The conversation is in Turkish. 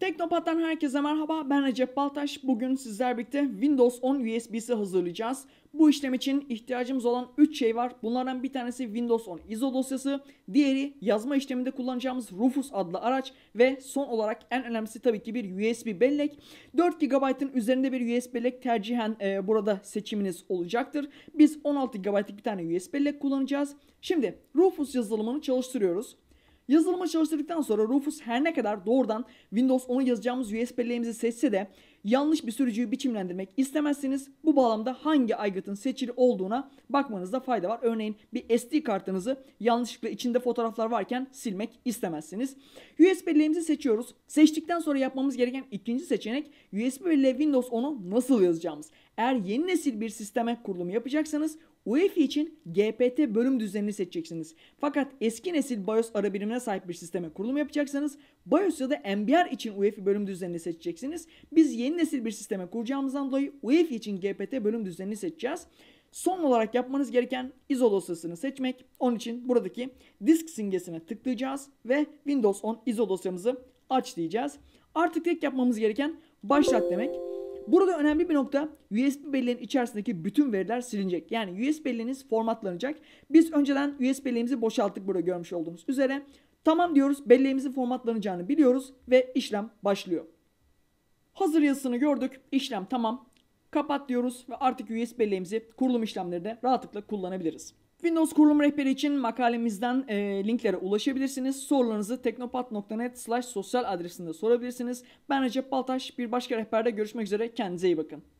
Teknopat'tan herkese merhaba. Ben Recep Baltaş. Bugün sizler birlikte Windows 10 USB'si hazırlayacağız. Bu işlem için ihtiyacımız olan 3 şey var. Bunlardan bir tanesi Windows 10 ISO dosyası, diğeri yazma işleminde kullanacağımız Rufus adlı araç ve son olarak en önemlisi tabii ki bir USB bellek. 4 GB'ın üzerinde bir USB bellek tercihen e, burada seçiminiz olacaktır. Biz 16 GB'lık bir tane USB bellek kullanacağız. Şimdi Rufus yazılımını çalıştırıyoruz. Yazılımı çalıştırdıktan sonra Rufus her ne kadar doğrudan Windows 10 yazacağımız USB'lerimizi seçse de yanlış bir sürücüyü biçimlendirmek istemezseniz bu bağlamda hangi aygıtın seçili olduğuna bakmanızda fayda var. Örneğin bir SD kartınızı yanlışlıkla içinde fotoğraflar varken silmek istemezsiniz. USB belleğimizi seçiyoruz. Seçtikten sonra yapmamız gereken ikinci seçenek USB belleğe e Windows 10'u nasıl yazacağımız. Eğer yeni nesil bir sisteme kurulum yapacaksanız UEFI için GPT bölüm düzenini seçeceksiniz. Fakat eski nesil BIOS ara birimine sahip bir sisteme kurulum yapacaksanız BIOS ya da MBR için UEFI bölüm düzenini seçeceksiniz. Biz yeni yeni nesil bir sisteme kuracağımızdan dolayı UEFI için GPT bölüm düzenini seçeceğiz. Son olarak yapmanız gereken ISO dosyasını seçmek. Onun için buradaki disk simgesine tıklayacağız ve Windows 10 ISO dosyamızı aç diyeceğiz. Artık tek yapmamız gereken başlat demek. Burada önemli bir nokta USB belleğin içerisindeki bütün veriler silinecek. Yani USB belleğiniz formatlanacak. Biz önceden USB belleğimizi boşalttık burada görmüş olduğunuz üzere. Tamam diyoruz belleğimizin formatlanacağını biliyoruz ve işlem başlıyor. Hazır yazısını gördük. İşlem tamam. Kapat diyoruz ve artık USB belleğimizi kurulum işlemlerinde rahatlıkla kullanabiliriz. Windows kurulum rehberi için makalemizden e, linklere ulaşabilirsiniz. Sorularınızı teknopat.net slash sosyal adresinde sorabilirsiniz. Ben Recep Baltaş. Bir başka rehberde görüşmek üzere. Kendinize iyi bakın.